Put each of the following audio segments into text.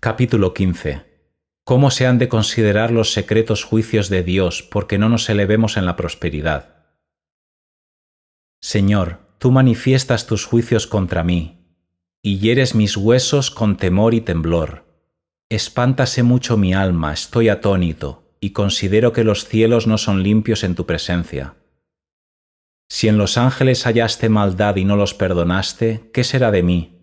Capítulo 15. ¿Cómo se han de considerar los secretos juicios de Dios porque no nos elevemos en la prosperidad? Señor, tú manifiestas tus juicios contra mí, y hieres mis huesos con temor y temblor. Espántase mucho mi alma, estoy atónito, y considero que los cielos no son limpios en tu presencia. Si en los ángeles hallaste maldad y no los perdonaste, ¿qué será de mí?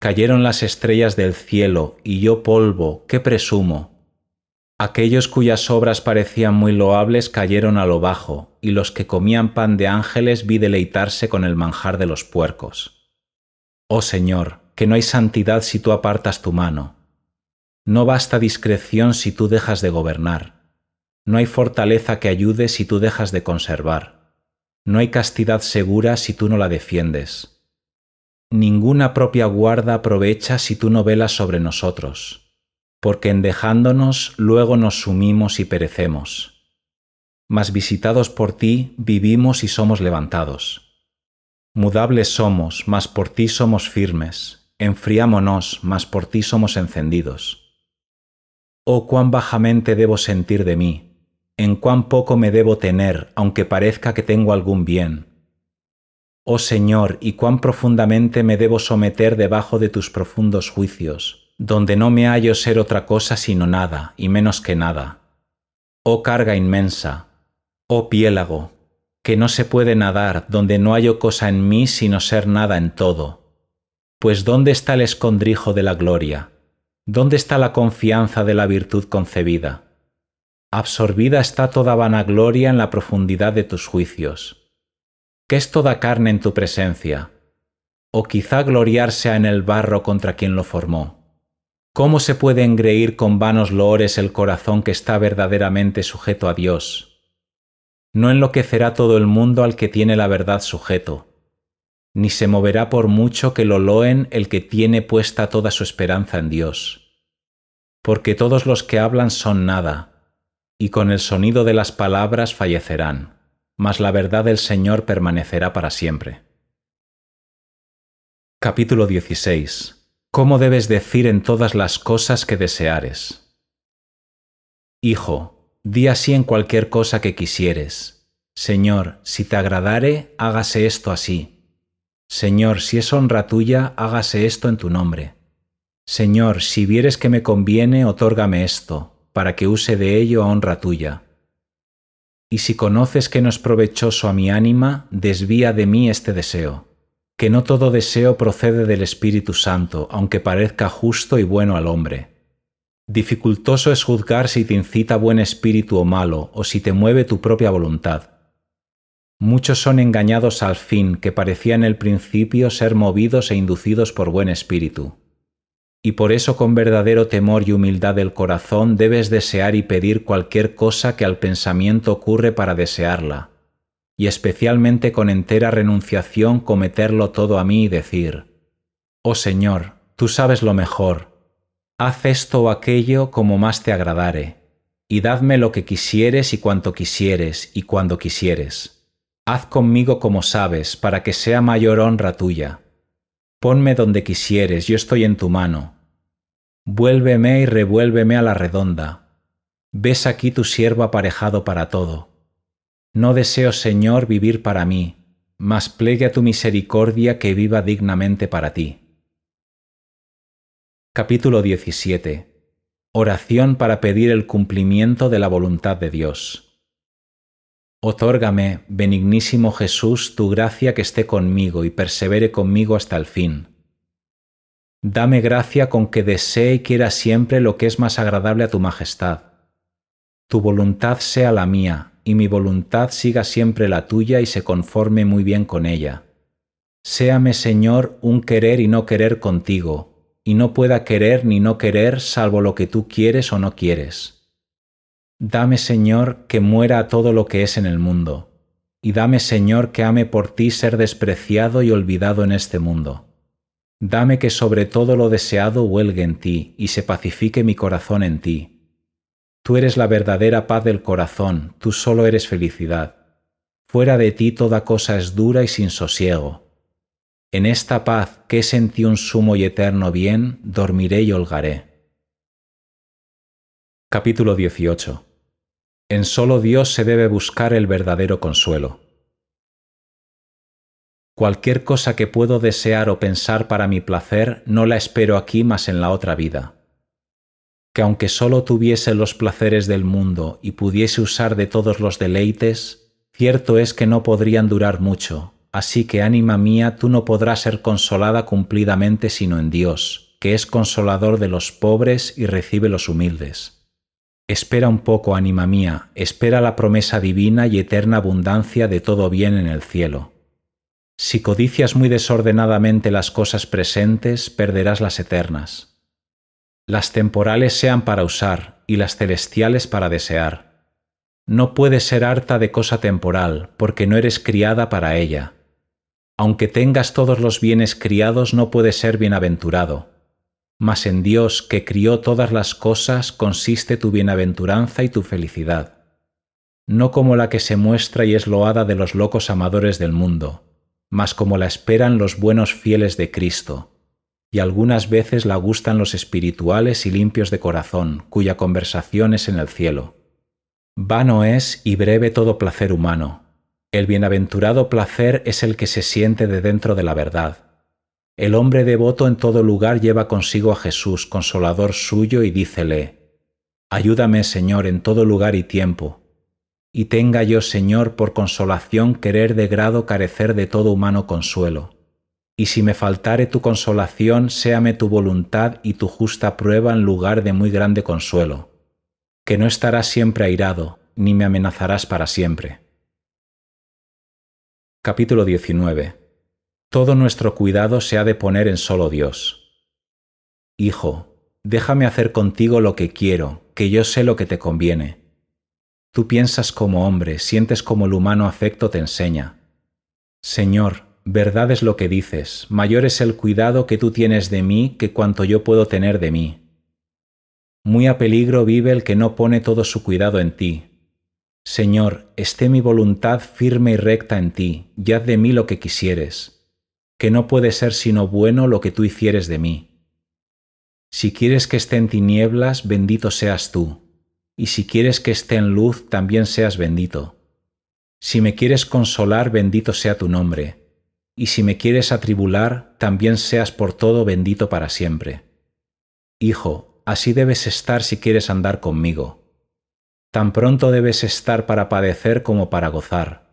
Cayeron las estrellas del cielo y yo polvo, ¿qué presumo? Aquellos cuyas obras parecían muy loables cayeron a lo bajo, y los que comían pan de ángeles vi deleitarse con el manjar de los puercos. Oh Señor, que no hay santidad si tú apartas tu mano. No basta discreción si tú dejas de gobernar. No hay fortaleza que ayude si tú dejas de conservar. No hay castidad segura si tú no la defiendes ninguna propia guarda aprovecha si tú no velas sobre nosotros, porque en dejándonos luego nos sumimos y perecemos. Mas visitados por ti vivimos y somos levantados. Mudables somos, mas por ti somos firmes, enfriámonos, mas por ti somos encendidos. Oh, cuán bajamente debo sentir de mí, en cuán poco me debo tener, aunque parezca que tengo algún bien Oh Señor, y cuán profundamente me debo someter debajo de tus profundos juicios, donde no me hallo ser otra cosa sino nada, y menos que nada. Oh carga inmensa, oh piélago, que no se puede nadar, donde no hallo cosa en mí sino ser nada en todo. Pues ¿dónde está el escondrijo de la gloria? ¿Dónde está la confianza de la virtud concebida? Absorbida está toda vanagloria en la profundidad de tus juicios que es toda carne en tu presencia, o quizá gloriarse en el barro contra quien lo formó. ¿Cómo se puede engreír con vanos loores el corazón que está verdaderamente sujeto a Dios? No enloquecerá todo el mundo al que tiene la verdad sujeto, ni se moverá por mucho que lo loen el que tiene puesta toda su esperanza en Dios. Porque todos los que hablan son nada, y con el sonido de las palabras fallecerán mas la verdad del Señor permanecerá para siempre. Capítulo 16. ¿Cómo debes decir en todas las cosas que deseares? Hijo, di así en cualquier cosa que quisieres. Señor, si te agradare, hágase esto así. Señor, si es honra tuya, hágase esto en tu nombre. Señor, si vieres que me conviene, otórgame esto, para que use de ello a honra tuya y si conoces que no es provechoso a mi ánima, desvía de mí este deseo, que no todo deseo procede del Espíritu Santo, aunque parezca justo y bueno al hombre. Dificultoso es juzgar si te incita buen espíritu o malo, o si te mueve tu propia voluntad. Muchos son engañados al fin, que parecían en el principio ser movidos e inducidos por buen espíritu y por eso con verdadero temor y humildad del corazón debes desear y pedir cualquier cosa que al pensamiento ocurre para desearla, y especialmente con entera renunciación cometerlo todo a mí y decir, Oh Señor, tú sabes lo mejor, haz esto o aquello como más te agradare, y dadme lo que quisieres y cuanto quisieres y cuando quisieres. Haz conmigo como sabes, para que sea mayor honra tuya Ponme donde quisieres, yo estoy en tu mano. Vuélveme y revuélveme a la redonda. Ves aquí tu siervo aparejado para todo. No deseo, Señor, vivir para mí, mas plegue a tu misericordia que viva dignamente para ti. Capítulo 17. Oración para pedir el cumplimiento de la voluntad de Dios. Otórgame, benignísimo Jesús, tu gracia que esté conmigo y persevere conmigo hasta el fin. Dame gracia con que desee y quiera siempre lo que es más agradable a tu majestad. Tu voluntad sea la mía, y mi voluntad siga siempre la tuya y se conforme muy bien con ella. Séame, Señor, un querer y no querer contigo, y no pueda querer ni no querer salvo lo que tú quieres o no quieres Dame, Señor, que muera todo lo que es en el mundo, y dame, Señor, que ame por ti ser despreciado y olvidado en este mundo. Dame que sobre todo lo deseado huelgue en ti, y se pacifique mi corazón en ti. Tú eres la verdadera paz del corazón, tú solo eres felicidad. Fuera de ti toda cosa es dura y sin sosiego. En esta paz, que es en ti un sumo y eterno bien, dormiré y holgaré. Capítulo 18 en solo Dios se debe buscar el verdadero consuelo. Cualquier cosa que puedo desear o pensar para mi placer no la espero aquí más en la otra vida. Que aunque solo tuviese los placeres del mundo y pudiese usar de todos los deleites, cierto es que no podrían durar mucho, así que ánima mía tú no podrás ser consolada cumplidamente sino en Dios, que es consolador de los pobres y recibe los humildes. Espera un poco, ánima mía, espera la promesa divina y eterna abundancia de todo bien en el cielo. Si codicias muy desordenadamente las cosas presentes, perderás las eternas. Las temporales sean para usar y las celestiales para desear. No puedes ser harta de cosa temporal, porque no eres criada para ella. Aunque tengas todos los bienes criados, no puedes ser bienaventurado mas en Dios que crió todas las cosas consiste tu bienaventuranza y tu felicidad, no como la que se muestra y es loada de los locos amadores del mundo, mas como la esperan los buenos fieles de Cristo, y algunas veces la gustan los espirituales y limpios de corazón, cuya conversación es en el cielo. Vano es y breve todo placer humano. El bienaventurado placer es el que se siente de dentro de la verdad el hombre devoto en todo lugar lleva consigo a Jesús, consolador suyo, y dícele, Ayúdame, Señor, en todo lugar y tiempo. Y tenga yo, Señor, por consolación querer de grado carecer de todo humano consuelo. Y si me faltare tu consolación, séame tu voluntad y tu justa prueba en lugar de muy grande consuelo. Que no estarás siempre airado, ni me amenazarás para siempre. Capítulo 19 todo nuestro cuidado se ha de poner en solo Dios. Hijo, déjame hacer contigo lo que quiero, que yo sé lo que te conviene. Tú piensas como hombre, sientes como el humano afecto te enseña. Señor, verdad es lo que dices, mayor es el cuidado que tú tienes de mí que cuanto yo puedo tener de mí. Muy a peligro vive el que no pone todo su cuidado en ti. Señor, esté mi voluntad firme y recta en ti, y haz de mí lo que quisieres que no puede ser sino bueno lo que tú hicieres de mí. Si quieres que esté en tinieblas, bendito seas tú, y si quieres que esté en luz, también seas bendito. Si me quieres consolar, bendito sea tu nombre, y si me quieres atribular, también seas por todo bendito para siempre. Hijo, así debes estar si quieres andar conmigo. Tan pronto debes estar para padecer como para gozar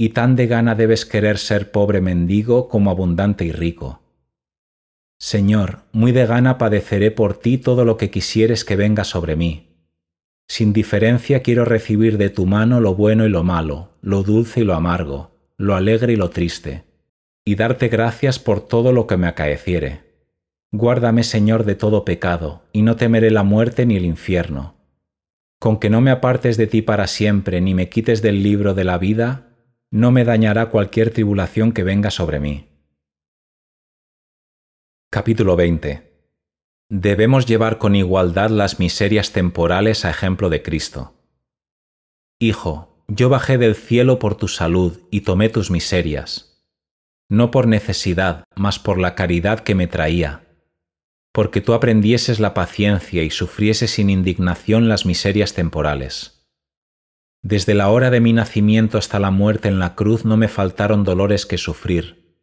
y tan de gana debes querer ser pobre mendigo como abundante y rico. Señor, muy de gana padeceré por ti todo lo que quisieres que venga sobre mí. Sin diferencia quiero recibir de tu mano lo bueno y lo malo, lo dulce y lo amargo, lo alegre y lo triste, y darte gracias por todo lo que me acaeciere. Guárdame, Señor, de todo pecado, y no temeré la muerte ni el infierno. Con que no me apartes de ti para siempre, ni me quites del libro de la vida, no me dañará cualquier tribulación que venga sobre mí. Capítulo 20. Debemos llevar con igualdad las miserias temporales a ejemplo de Cristo. Hijo, yo bajé del cielo por tu salud y tomé tus miserias, no por necesidad, mas por la caridad que me traía, porque tú aprendieses la paciencia y sufrieses sin indignación las miserias temporales desde la hora de mi nacimiento hasta la muerte en la cruz no me faltaron dolores que sufrir.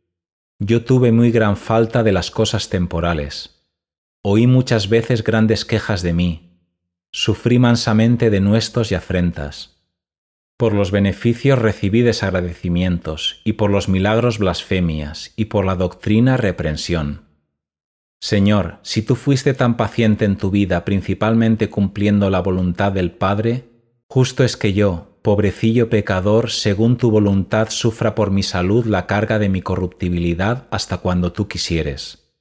Yo tuve muy gran falta de las cosas temporales. Oí muchas veces grandes quejas de mí. Sufrí mansamente de y afrentas. Por los beneficios recibí desagradecimientos, y por los milagros blasfemias, y por la doctrina reprensión. Señor, si tú fuiste tan paciente en tu vida, principalmente cumpliendo la voluntad del Padre, Justo es que yo, pobrecillo pecador, según tu voluntad sufra por mi salud la carga de mi corruptibilidad hasta cuando tú quisieres.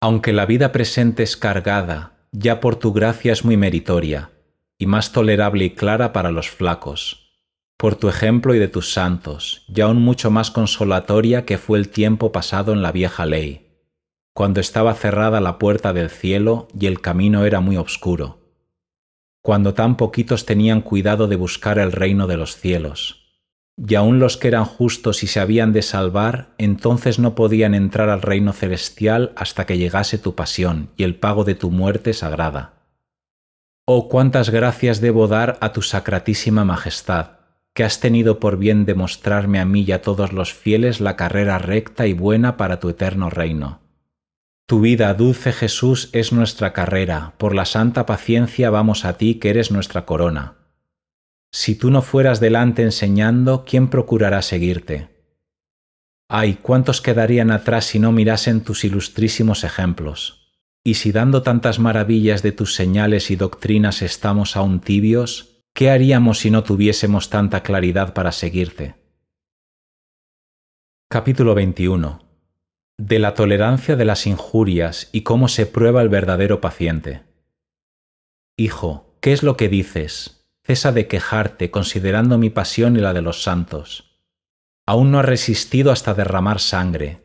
Aunque la vida presente es cargada, ya por tu gracia es muy meritoria, y más tolerable y clara para los flacos. Por tu ejemplo y de tus santos, ya aún mucho más consolatoria que fue el tiempo pasado en la vieja ley, cuando estaba cerrada la puerta del cielo y el camino era muy obscuro cuando tan poquitos tenían cuidado de buscar el reino de los cielos. Y aun los que eran justos y se habían de salvar, entonces no podían entrar al reino celestial hasta que llegase tu pasión y el pago de tu muerte sagrada. Oh, cuántas gracias debo dar a tu sacratísima majestad, que has tenido por bien demostrarme a mí y a todos los fieles la carrera recta y buena para tu eterno reino tu vida, dulce Jesús, es nuestra carrera, por la santa paciencia vamos a ti que eres nuestra corona. Si tú no fueras delante enseñando, ¿quién procurará seguirte? Ay, cuántos quedarían atrás si no mirasen tus ilustrísimos ejemplos. Y si dando tantas maravillas de tus señales y doctrinas estamos aún tibios, ¿qué haríamos si no tuviésemos tanta claridad para seguirte? Capítulo 21 de la tolerancia de las injurias y cómo se prueba el verdadero paciente. Hijo, ¿qué es lo que dices? Cesa de quejarte considerando mi pasión y la de los santos. Aún no has resistido hasta derramar sangre.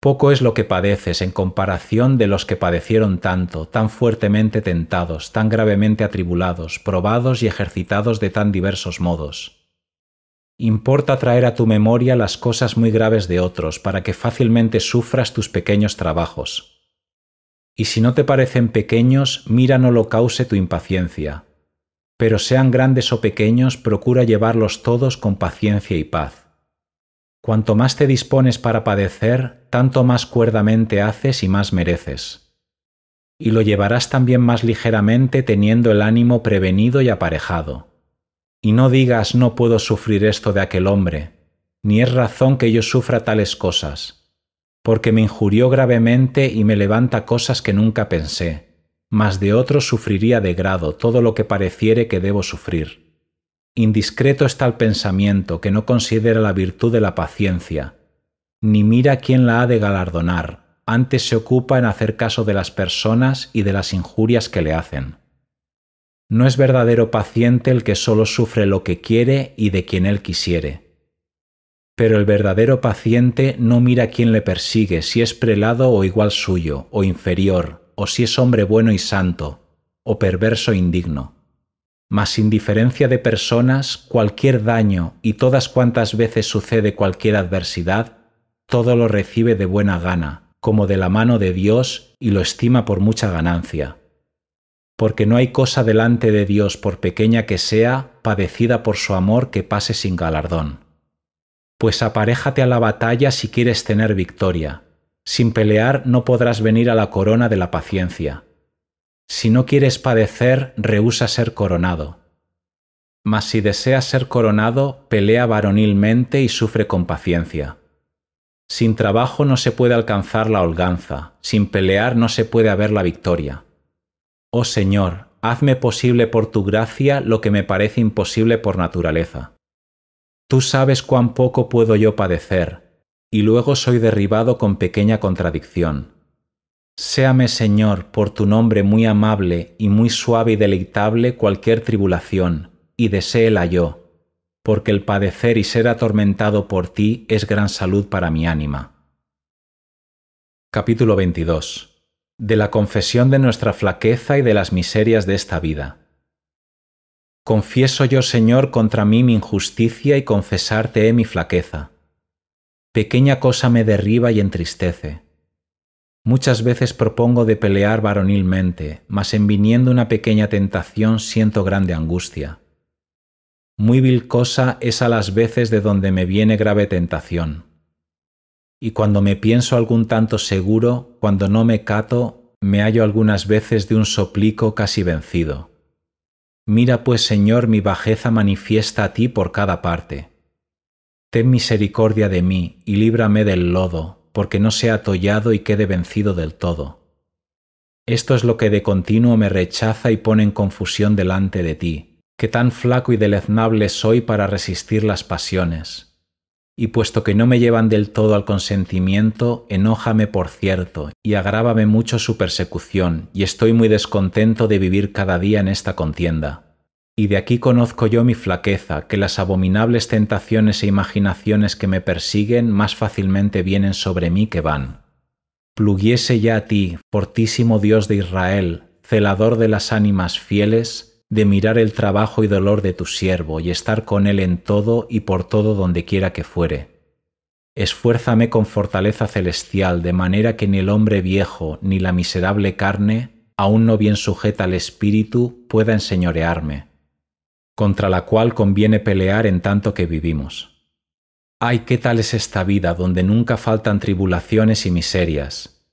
Poco es lo que padeces en comparación de los que padecieron tanto, tan fuertemente tentados, tan gravemente atribulados, probados y ejercitados de tan diversos modos. Importa traer a tu memoria las cosas muy graves de otros para que fácilmente sufras tus pequeños trabajos. Y si no te parecen pequeños, mira no lo cause tu impaciencia. Pero sean grandes o pequeños, procura llevarlos todos con paciencia y paz. Cuanto más te dispones para padecer, tanto más cuerdamente haces y más mereces. Y lo llevarás también más ligeramente teniendo el ánimo prevenido y aparejado y no digas no puedo sufrir esto de aquel hombre, ni es razón que yo sufra tales cosas, porque me injurió gravemente y me levanta cosas que nunca pensé, mas de otro sufriría de grado todo lo que pareciere que debo sufrir. Indiscreto está el pensamiento que no considera la virtud de la paciencia, ni mira quién la ha de galardonar, antes se ocupa en hacer caso de las personas y de las injurias que le hacen. No es verdadero paciente el que solo sufre lo que quiere y de quien él quisiere. Pero el verdadero paciente no mira quién le persigue, si es prelado o igual suyo, o inferior, o si es hombre bueno y santo, o perverso e indigno. Mas sin diferencia de personas, cualquier daño y todas cuantas veces sucede cualquier adversidad, todo lo recibe de buena gana, como de la mano de Dios, y lo estima por mucha ganancia porque no hay cosa delante de Dios, por pequeña que sea, padecida por su amor que pase sin galardón. Pues aparéjate a la batalla si quieres tener victoria. Sin pelear no podrás venir a la corona de la paciencia. Si no quieres padecer, rehúsa ser coronado. Mas si deseas ser coronado, pelea varonilmente y sufre con paciencia. Sin trabajo no se puede alcanzar la holganza, sin pelear no se puede haber la victoria Oh Señor, hazme posible por tu gracia lo que me parece imposible por naturaleza. Tú sabes cuán poco puedo yo padecer, y luego soy derribado con pequeña contradicción. Séame, Señor, por tu nombre muy amable y muy suave y deleitable cualquier tribulación, y deséela yo, porque el padecer y ser atormentado por ti es gran salud para mi ánima. Capítulo 22 de la confesión de nuestra flaqueza y de las miserias de esta vida. Confieso yo, Señor, contra mí mi injusticia y confesarte he mi flaqueza. Pequeña cosa me derriba y entristece. Muchas veces propongo de pelear varonilmente, mas en viniendo una pequeña tentación siento grande angustia. Muy vil cosa es a las veces de donde me viene grave tentación y cuando me pienso algún tanto seguro, cuando no me cato, me hallo algunas veces de un soplico casi vencido. Mira pues, Señor, mi bajeza manifiesta a ti por cada parte. Ten misericordia de mí y líbrame del lodo, porque no sea atollado y quede vencido del todo. Esto es lo que de continuo me rechaza y pone en confusión delante de ti, que tan flaco y deleznable soy para resistir las pasiones y puesto que no me llevan del todo al consentimiento, enójame por cierto, y agrávame mucho su persecución, y estoy muy descontento de vivir cada día en esta contienda. Y de aquí conozco yo mi flaqueza, que las abominables tentaciones e imaginaciones que me persiguen más fácilmente vienen sobre mí que van. Pluguiese ya a ti, fortísimo Dios de Israel, celador de las ánimas fieles, de mirar el trabajo y dolor de tu siervo y estar con él en todo y por todo donde quiera que fuere. Esfuérzame con fortaleza celestial, de manera que ni el hombre viejo ni la miserable carne, aún no bien sujeta al espíritu, pueda enseñorearme, contra la cual conviene pelear en tanto que vivimos. Ay, qué tal es esta vida donde nunca faltan tribulaciones y miserias.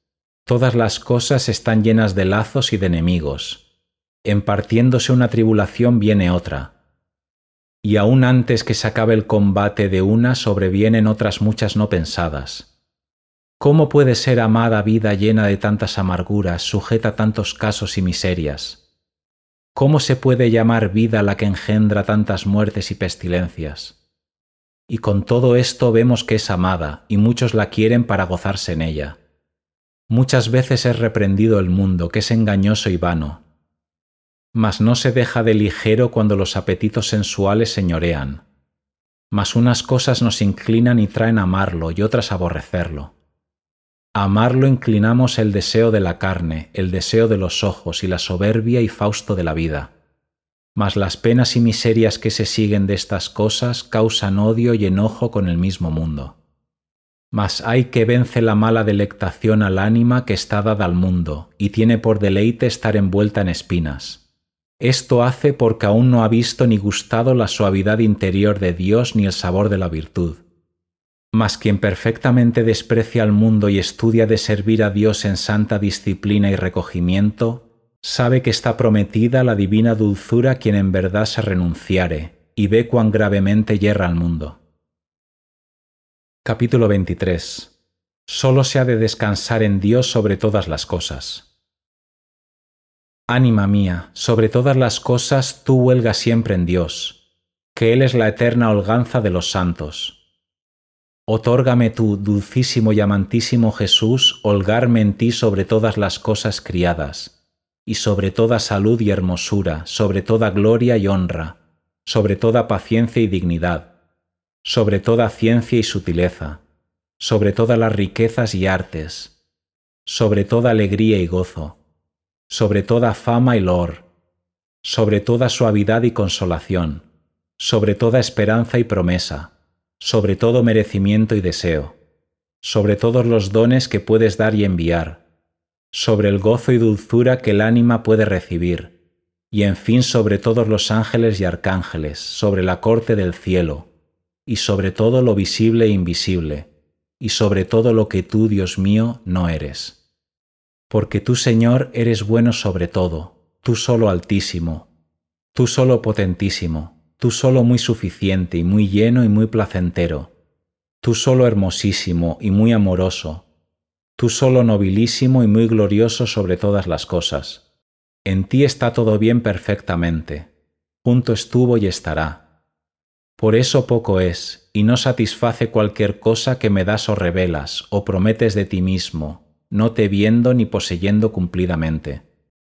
Todas las cosas están llenas de lazos y de enemigos en partiéndose una tribulación viene otra. Y aún antes que se acabe el combate de una sobrevienen otras muchas no pensadas. ¿Cómo puede ser amada vida llena de tantas amarguras, sujeta a tantos casos y miserias? ¿Cómo se puede llamar vida la que engendra tantas muertes y pestilencias? Y con todo esto vemos que es amada, y muchos la quieren para gozarse en ella. Muchas veces es reprendido el mundo, que es engañoso y vano, mas no se deja de ligero cuando los apetitos sensuales señorean. Mas unas cosas nos inclinan y traen a amarlo y otras a aborrecerlo. A amarlo inclinamos el deseo de la carne, el deseo de los ojos y la soberbia y fausto de la vida. Mas las penas y miserias que se siguen de estas cosas causan odio y enojo con el mismo mundo. Mas hay que vence la mala delectación al ánima que está dada al mundo, y tiene por deleite estar envuelta en espinas esto hace porque aún no ha visto ni gustado la suavidad interior de Dios ni el sabor de la virtud. Mas quien perfectamente desprecia al mundo y estudia de servir a Dios en santa disciplina y recogimiento, sabe que está prometida la divina dulzura quien en verdad se renunciare, y ve cuán gravemente yerra al mundo. Capítulo 23. Solo se ha de descansar en Dios sobre todas las cosas. Ánima mía, sobre todas las cosas tú huelgas siempre en Dios, que Él es la eterna holganza de los santos. Otórgame tú, dulcísimo y amantísimo Jesús, holgarme en ti sobre todas las cosas criadas, y sobre toda salud y hermosura, sobre toda gloria y honra, sobre toda paciencia y dignidad, sobre toda ciencia y sutileza, sobre todas las riquezas y artes, sobre toda alegría y gozo sobre toda fama y lor, sobre toda suavidad y consolación, sobre toda esperanza y promesa, sobre todo merecimiento y deseo, sobre todos los dones que puedes dar y enviar, sobre el gozo y dulzura que el ánima puede recibir, y en fin sobre todos los ángeles y arcángeles, sobre la corte del cielo, y sobre todo lo visible e invisible, y sobre todo lo que tú, Dios mío, no eres porque tú, Señor, eres bueno sobre todo, tú solo altísimo, tú solo potentísimo, tú solo muy suficiente y muy lleno y muy placentero, tú solo hermosísimo y muy amoroso, tú solo nobilísimo y muy glorioso sobre todas las cosas. En ti está todo bien perfectamente, junto estuvo y estará. Por eso poco es, y no satisface cualquier cosa que me das o revelas, o prometes de ti mismo, no te viendo ni poseyendo cumplidamente.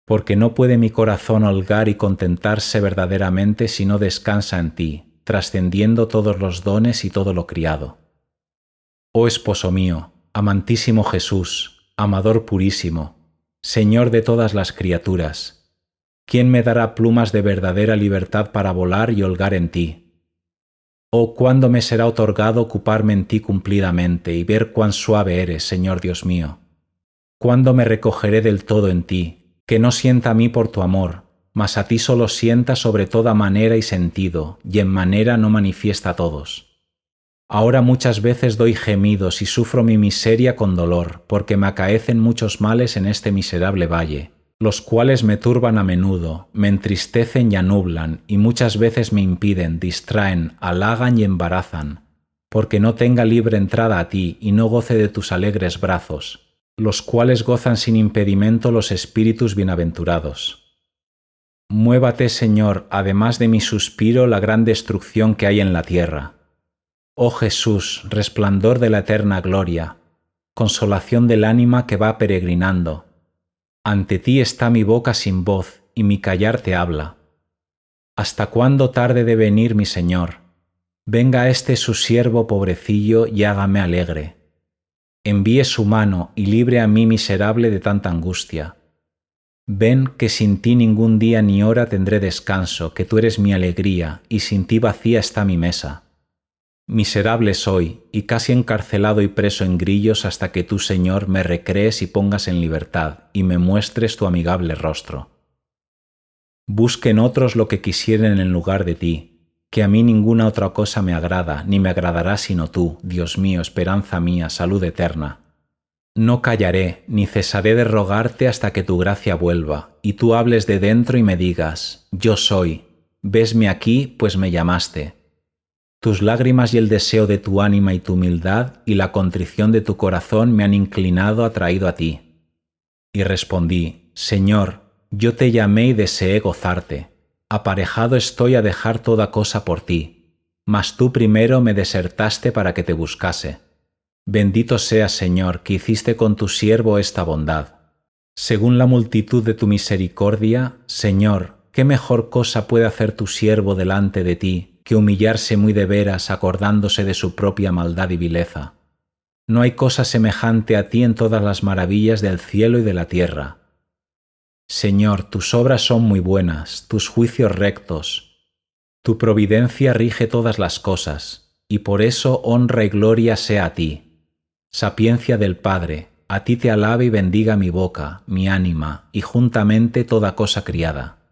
Porque no puede mi corazón holgar y contentarse verdaderamente si no descansa en ti, trascendiendo todos los dones y todo lo criado. Oh esposo mío, amantísimo Jesús, amador purísimo, Señor de todas las criaturas, ¿quién me dará plumas de verdadera libertad para volar y holgar en ti? Oh, cuándo me será otorgado ocuparme en ti cumplidamente y ver cuán suave eres, Señor Dios mío. ¿Cuándo me recogeré del todo en ti? Que no sienta a mí por tu amor, mas a ti solo sienta sobre toda manera y sentido, y en manera no manifiesta a todos. Ahora muchas veces doy gemidos y sufro mi miseria con dolor, porque me acaecen muchos males en este miserable valle, los cuales me turban a menudo, me entristecen y anublan, y muchas veces me impiden, distraen, halagan y embarazan, porque no tenga libre entrada a ti y no goce de tus alegres brazos, los cuales gozan sin impedimento los espíritus bienaventurados. Muévate, Señor, además de mi suspiro, la gran destrucción que hay en la tierra. Oh Jesús, resplandor de la eterna gloria, consolación del ánima que va peregrinando. Ante ti está mi boca sin voz y mi callar te habla. ¿Hasta cuándo tarde de venir mi Señor? Venga este su siervo pobrecillo y hágame alegre envíe su mano y libre a mí miserable de tanta angustia. Ven que sin ti ningún día ni hora tendré descanso, que tú eres mi alegría, y sin ti vacía está mi mesa. Miserable soy, y casi encarcelado y preso en grillos hasta que tú, Señor, me recrees y pongas en libertad, y me muestres tu amigable rostro. Busquen otros lo que quisieren en lugar de ti, que a mí ninguna otra cosa me agrada, ni me agradará sino tú, Dios mío, esperanza mía, salud eterna. No callaré, ni cesaré de rogarte hasta que tu gracia vuelva, y tú hables de dentro y me digas, yo soy, vesme aquí, pues me llamaste. Tus lágrimas y el deseo de tu ánima y tu humildad y la contrición de tu corazón me han inclinado atraído a ti. Y respondí, Señor, yo te llamé y deseé gozarte aparejado estoy a dejar toda cosa por ti, mas tú primero me desertaste para que te buscase. Bendito sea, Señor, que hiciste con tu siervo esta bondad. Según la multitud de tu misericordia, Señor, ¿qué mejor cosa puede hacer tu siervo delante de ti que humillarse muy de veras acordándose de su propia maldad y vileza? No hay cosa semejante a ti en todas las maravillas del cielo y de la tierra Señor, tus obras son muy buenas, tus juicios rectos. Tu providencia rige todas las cosas, y por eso honra y gloria sea a ti. Sapiencia del Padre, a ti te alabe y bendiga mi boca, mi ánima, y juntamente toda cosa criada.